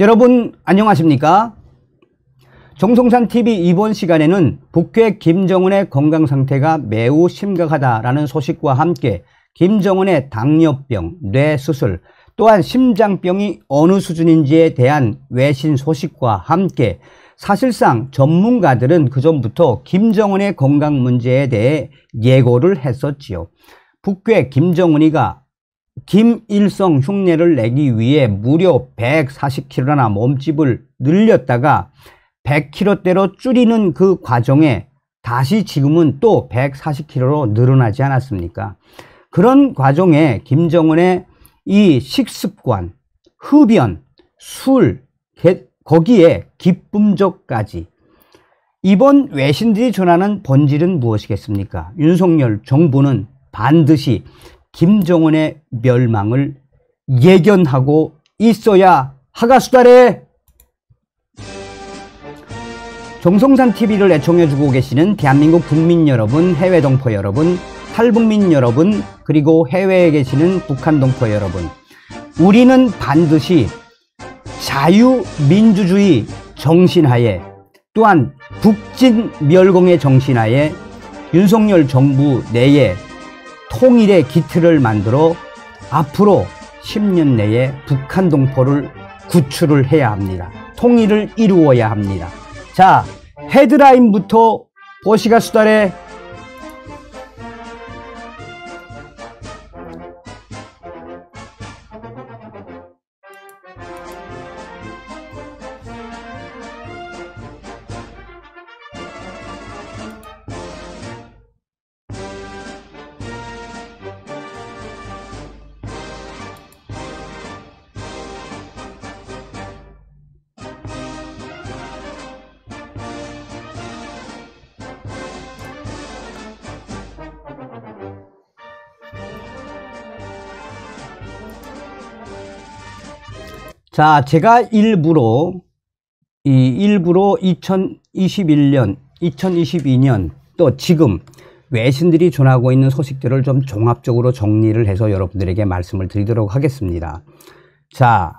여러분 안녕하십니까? 정성산TV 이번 시간에는 북괴 김정은의 건강 상태가 매우 심각하다라는 소식과 함께 김정은의 당뇨병, 뇌수술, 또한 심장병이 어느 수준인지에 대한 외신 소식과 함께 사실상 전문가들은 그전부터 김정은의 건강 문제에 대해 예고를 했었지요. 북괴 김정은이가 김일성 흉내를 내기 위해 무려 140kg나 몸집을 늘렸다가 100kg대로 줄이는 그 과정에 다시 지금은 또 140kg로 늘어나지 않았습니까? 그런 과정에 김정은의 이 식습관, 흡연, 술, 거기에 기쁨적까지 이번 외신들이 전하는 본질은 무엇이겠습니까? 윤석열 정부는 반드시 김정은의 멸망을 예견하고 있어야 하가수다래 정성산 TV를 애청해주고 계시는 대한민국 국민 여러분, 해외 동포 여러분, 탈북민 여러분, 그리고 해외에 계시는 북한 동포 여러분. 우리는 반드시 자유민주주의 정신하에 또한 북진 멸공의 정신하에 윤석열 정부 내에 통일의 기틀을 만들어 앞으로 10년 내에 북한 동포를 구출을 해야 합니다. 통일을 이루어야 합니다. 자, 헤드라인부터 보시가 수달의 자, 제가 일부러 이 일부러 2021년, 2022년 또 지금 외신들이 전하고 있는 소식들을 좀 종합적으로 정리를 해서 여러분들에게 말씀을 드리도록 하겠습니다. 자,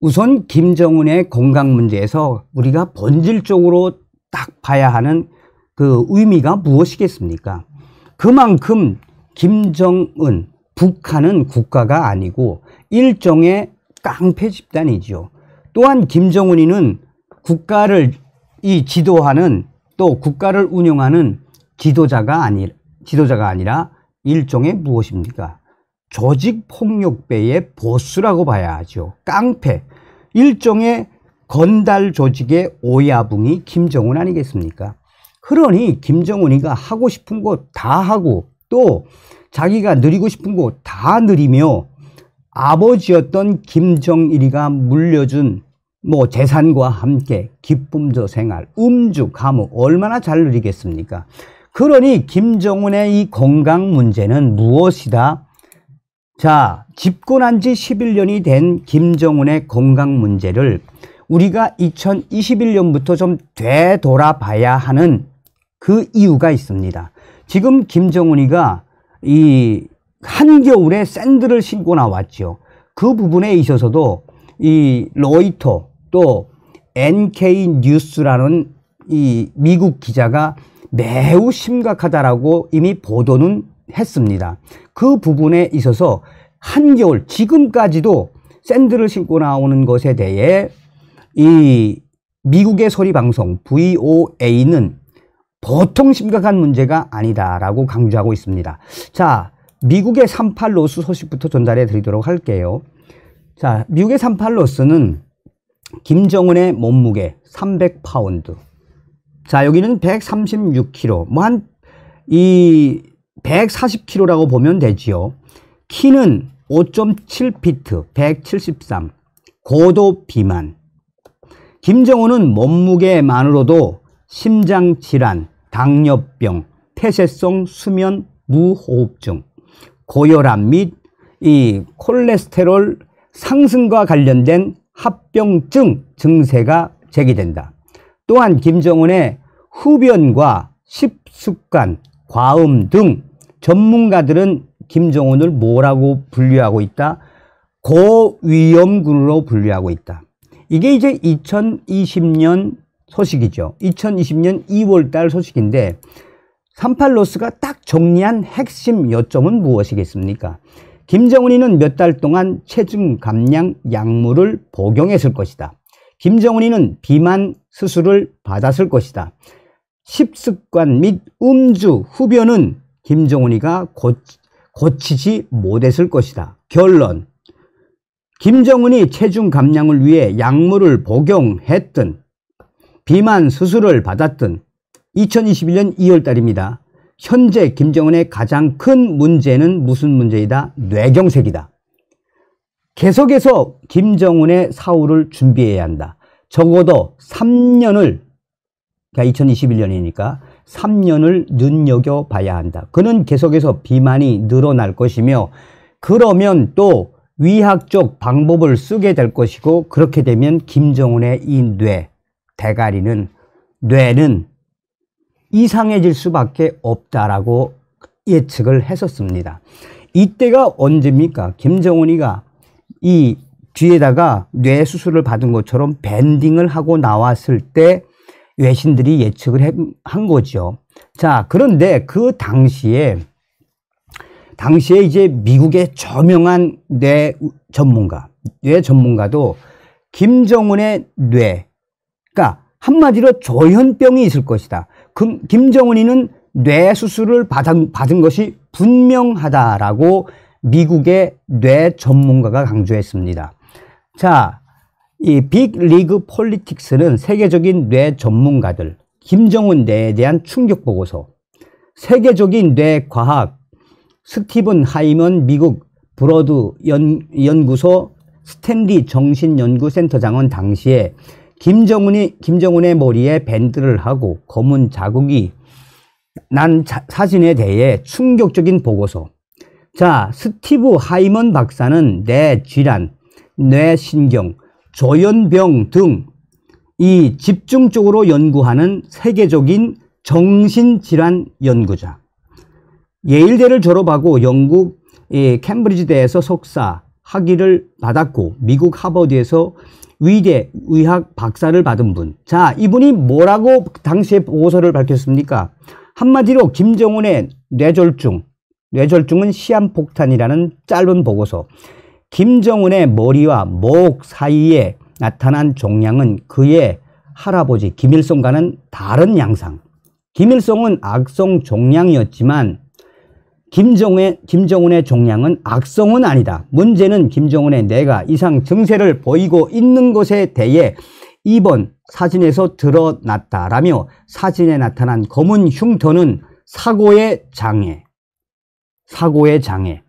우선 김정은의 건강 문제에서 우리가 본질적으로 딱 봐야 하는 그 의미가 무엇이겠습니까? 그만큼 김정은, 북한은 국가가 아니고 일종의 깡패 집단이죠. 또한 김정은이는 국가를 이 지도하는 또 국가를 운영하는 지도자가 아니 지도자가 아니라 일종의 무엇입니까? 조직 폭력배의 보수라고 봐야 하죠. 깡패. 일종의 건달 조직의 오야붕이 김정은 아니겠습니까? 그러니 김정은이가 하고 싶은 거 다 하고 또 자기가 누리고 싶은 거 다 느리며 아버지였던 김정일이가 물려준 뭐 재산과 함께 기쁨저 생활, 음주, 가무 얼마나 잘 누리겠습니까? 그러니 김정은의 이 건강 문제는 무엇이다? 자, 집권한 지 11년이 된 김정은의 건강 문제를 우리가 2021년부터 좀 되돌아봐야 하는 그 이유가 있습니다. 지금 김정은이가 이 한겨울에 샌들을 신고 나왔죠. 그 부분에 있어서도 이 로이터 또 NK 뉴스라는 이 미국 기자가 매우 심각하다라고 이미 보도는 했습니다. 그 부분에 있어서 한겨울 지금까지도 샌들을 신고 나오는 것에 대해 이 미국의 소리 방송 VOA는 보통 심각한 문제가 아니다라고 강조하고 있습니다. 자, 미국의 38 로스 소식부터 전달해 드리도록 할게요. 자, 미국의 38 로스는 김정은의 몸무게 300파운드. 자, 여기는 136kg. 뭐한이 140kg라고 보면 되지요. 키는 5.7피트, 173. 고도 비만. 김정은은 몸무게만으로도 심장 질환, 당뇨병, 폐쇄성 수면 무호흡증, 고혈압 및 이 콜레스테롤 상승과 관련된 합병증 증세가 제기된다. 또한 김정은의 흡연과 식습관, 과음 등 전문가들은 김정은을 뭐라고 분류하고 있다? 고위험군으로 분류하고 있다. 이게 이제 2020년 소식이죠. 2020년 2월 달 소식인데 3 8로스가딱 정리한 핵심 요점은 무엇이겠습니까? 김정은이는 몇 달 동안 체중 감량 약물을 복용했을 것이다. 김정은이는 비만 수술을 받았을 것이다. 식습관 및 음주 후변은 김정은이가 고치, 지 못했을 것이다. 결론 김정은이 체중 감량을 위해 약물을 복용했든 비만 수술을 받았든 2021년 2월달입니다. 현재 김정은의 가장 큰 문제는 무슨 문제이다? 뇌경색이다. 계속해서 김정은의 사후를 준비해야 한다. 적어도 3년을, 그러니까 2021년이니까 3년을 눈여겨봐야 한다. 그는 계속해서 비만이 늘어날 것이며 그러면 또 위학적 방법을 쓰게 될 것이고 그렇게 되면 김정은의 이 뇌, 대가리는 뇌는 이상해질 수밖에 없다라고 예측을 했었습니다. 이때가 언제입니까? 김정은이가 이 뒤에다가 뇌 수술을 받은 것처럼 밴딩을 하고 나왔을 때 외신들이 예측을 한 거죠. 자, 그런데 그 당시에 당시에 이제 미국의 저명한 뇌 전문가, 뇌 전문가도 김정은의 뇌, 그러니까 한마디로 조현병이 있을 것이다. 금, 김정은이는 뇌 수술을 받은, 받은 것이 분명하다라고 미국의 뇌 전문가가 강조했습니다. 자, 이 빅리그 폴리틱스는 세계적인 뇌 전문가들, 김정은 뇌에 대한 충격 보고서, 세계적인 뇌 과학, 스티븐 하이먼 미국 브로드 연, 연구소 스탠리 정신연구센터장은 당시에 김정은이 김정은의 머리에 밴드를 하고 검은 자국이 난 자, 사진에 대해 충격적인 보고서. 자, 스티브 하이먼 박사는 뇌 질환, 뇌신경, 조현병 등 이 집중적으로 연구하는 세계적인 정신질환 연구자. 예일대를 졸업하고 영국 캠브리지대에서 석사 학위를 받았고 미국 하버드에서 위대 의학 박사를 받은 분. 자, 이분이 뭐라고 당시에 보고서를 밝혔습니까? 한마디로 김정은의 뇌졸중, 뇌졸중은 시한폭탄이라는 짧은 보고서. 김정은의 머리와 목 사이에 나타난 종양은 그의 할아버지 김일성과는 다른 양상. 김일성은 악성 종양이었지만 김정은의, 김정은의 종량은 악성은 아니다. 문제는 김정은의 내가 이상 증세를 보이고 있는 것에 대해 이번 사진에서 드러났다라며 사진에 나타난 검은 흉터는 사고의 장애, 사고의 장애,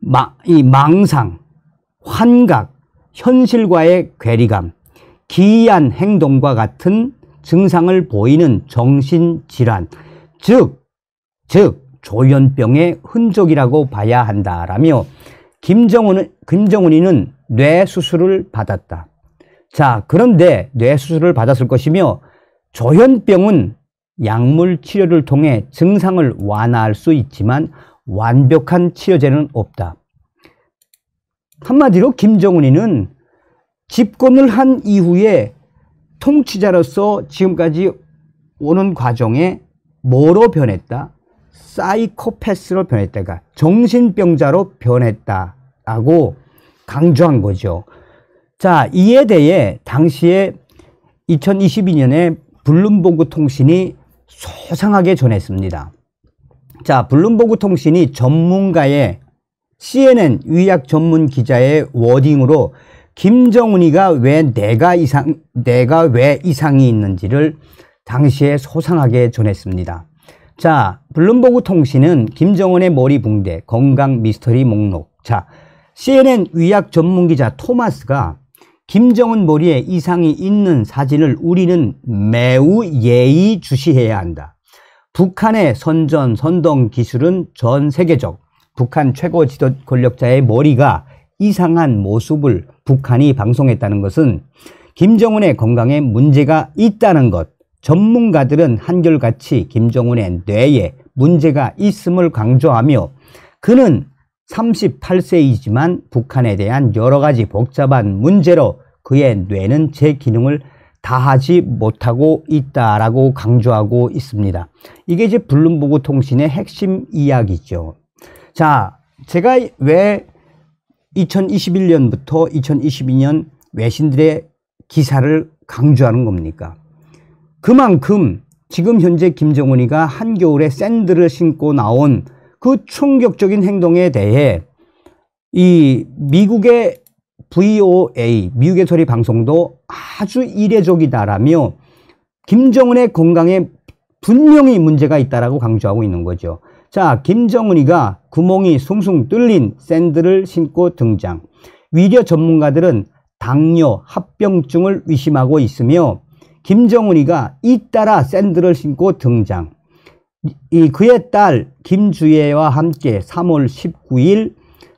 마, 이 망상, 환각, 현실과의 괴리감, 기이한 행동과 같은 증상을 보이는 정신질환, 즉, 즉, 조현병의 흔적이라고 봐야 한다라며 김정은, 김정은이는 뇌수술을 받았다. 자, 그런데 뇌수술을 받았을 것이며 조현병은 약물 치료를 통해 증상을 완화할 수 있지만 완벽한 치료제는 없다. 한마디로 김정은이는 집권을 한 이후에 통치자로서 지금까지 오는 과정에 뭐로 변했다? 사이코패스로 변했다가 정신병자로 변했다라고 강조한 거죠. 자, 이에 대해 당시에 2022년에 블룸버그 통신이 소상하게 전했습니다. 자, 블룸버그 통신이 전문가의 CNN 의학 전문 기자의 워딩으로 김정은이가 왜 내가 이상 내가 왜 이상이 있는지를 당시에 소상하게 전했습니다. 자, 블룸버그 통신은 김정은의 머리 붕대, 건강 미스터리 목록. 자, CNN 의학 전문 기자 토마스가 김정은 머리에 이상이 있는 사진을 우리는 매우 예의주시해야 한다. 북한의 선전, 선동 기술은 전 세계적. 북한 최고 지도 권력자의 머리가 이상한 모습을 북한이 방송했다는 것은 김정은의 건강에 문제가 있다는 것. 전문가들은 한결같이 김정은의 뇌에 문제가 있음을 강조하며 그는 38세이지만 북한에 대한 여러 가지 복잡한 문제로 그의 뇌는 제 기능을 다하지 못하고 있다라고 강조하고 있습니다. 이게 이제 블룸버그 통신의 핵심 이야기죠. 자, 제가 왜 2021년부터 2022년 외신들의 기사를 강조하는 겁니까? 그만큼 지금 현재 김정은이가 한겨울에 샌들을 신고 나온 그 충격적인 행동에 대해 이 미국의 VOA, 미국의 소리 방송도 아주 이례적이다라며 김정은의 건강에 분명히 문제가 있다라고 강조하고 있는 거죠. 자, 김정은이가 구멍이 숭숭 뚫린 샌들을 신고 등장. 위료 전문가들은 당뇨, 합병증을 의심하고 있으며 김정은이가 잇따라 샌들을 신고 등장. 이 그의 딸 김주혜와 함께 3월 19일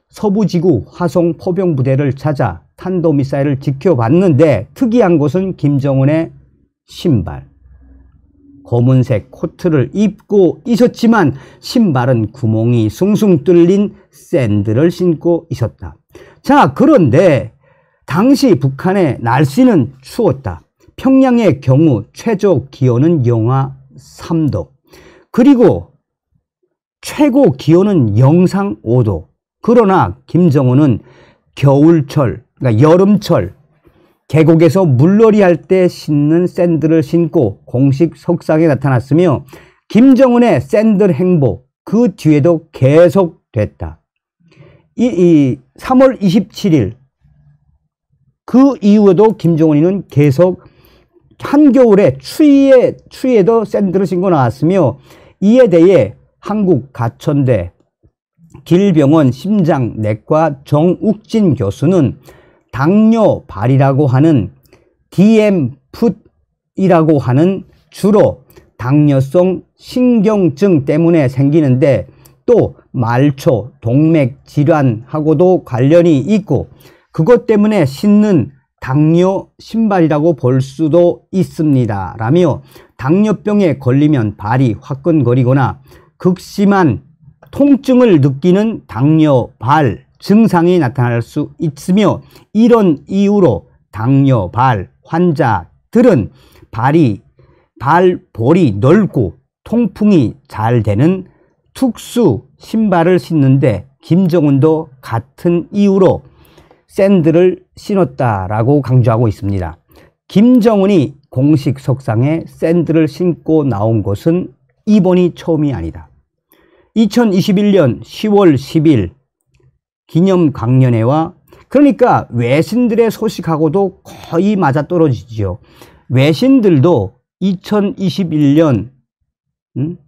서부지구 화성 포병부대를 찾아 탄도미사일을 지켜봤는데 특이한 것은 김정은의 신발. 검은색 코트를 입고 있었지만 신발은 구멍이 숭숭 뚫린 샌들을 신고 있었다. 자, 그런데 당시 북한의 날씨는 추웠다. 평양의 경우 최저 기온은 영하 3도. 그리고 최고 기온은 영상 5도. 그러나 김정은은 겨울철, 그러니까 여름철 계곡에서 물놀이 할 때 신는 샌들을 신고 공식 석상에 나타났으며 김정은의 샌들 행보 그 뒤에도 계속 됐다. 이, 이 3월 27일 그 이후에도 김정은이는 계속 한겨울에 추위에 추위에도 샌들을 신고 나왔으며 이에 대해 한국 가천대 길병원 심장내과 정욱진 교수는 당뇨발이라고 하는 DM풋이라고 하는 주로 당뇨성 신경증 때문에 생기는데 또 말초, 동맥 질환하고도 관련이 있고 그것 때문에 신는 당뇨 신발이라고 볼 수도 있습니다. 라며 당뇨병에 걸리면 발이 화끈거리거나 극심한 통증을 느끼는 당뇨발 증상이 나타날 수 있으며 이런 이유로 당뇨발 환자들은 발이 발볼이 넓고 통풍이 잘 되는 특수 신발을 신는데 김정은도 같은 이유로 샌들을 신었다라고 강조하고 있습니다. 김정은이 공식 석상에 샌들을 신고 나온 것은 이번이 처음이 아니다. 2021년 10월 10일 기념 강연회와 그러니까 외신들의 소식하고도 거의 맞아떨어지죠. 외신들도 2021년 음?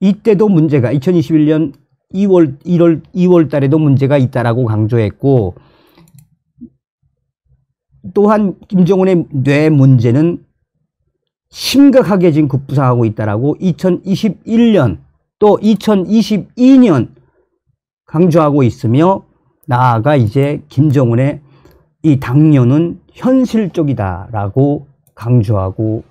이때도 문제가 2021년 2월 1월 2월 달에도 문제가 있다라고 강조했고 또한 김정은의 뇌 문제는 심각하게 지금 급부상하고 있다라고 2021년 또 2022년 강조하고 있으며 나아가 이제 김정은의 이 당뇨는 현실적이다라고 강조하고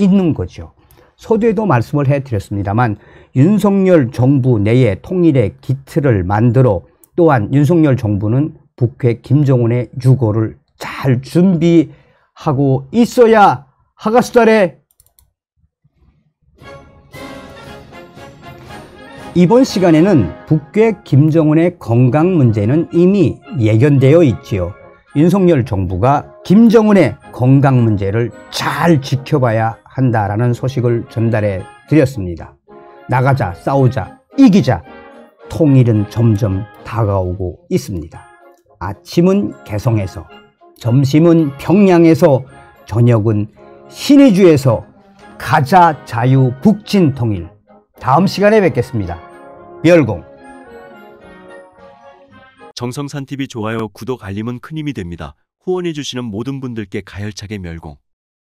있는 거죠. 서두에도 말씀을 해드렸습니다만 윤석열 정부 내에 통일의 기틀을 만들어 또한 윤석열 정부는 북핵 김정은의 유고를 잘 준비하고 있어야 하가수달의 이번 시간에는 북괴 김정은의 건강 문제는 이미 예견되어 있지요. 윤석열 정부가 김정은의 건강 문제를 잘 지켜봐야 한다라는 소식을 전달해 드렸습니다. 나가자, 싸우자, 이기자. 통일은 점점 다가오고 있습니다. 아침은 개성에서 점심은 평양에서 저녁은 신의주에서 가자 자유 북진 통일 다음 시간에 뵙겠습니다. 멸공 정성산TV 좋아요 구독 알림은 큰 힘이 됩니다. 후원해주시는 모든 분들께 가열차게 멸공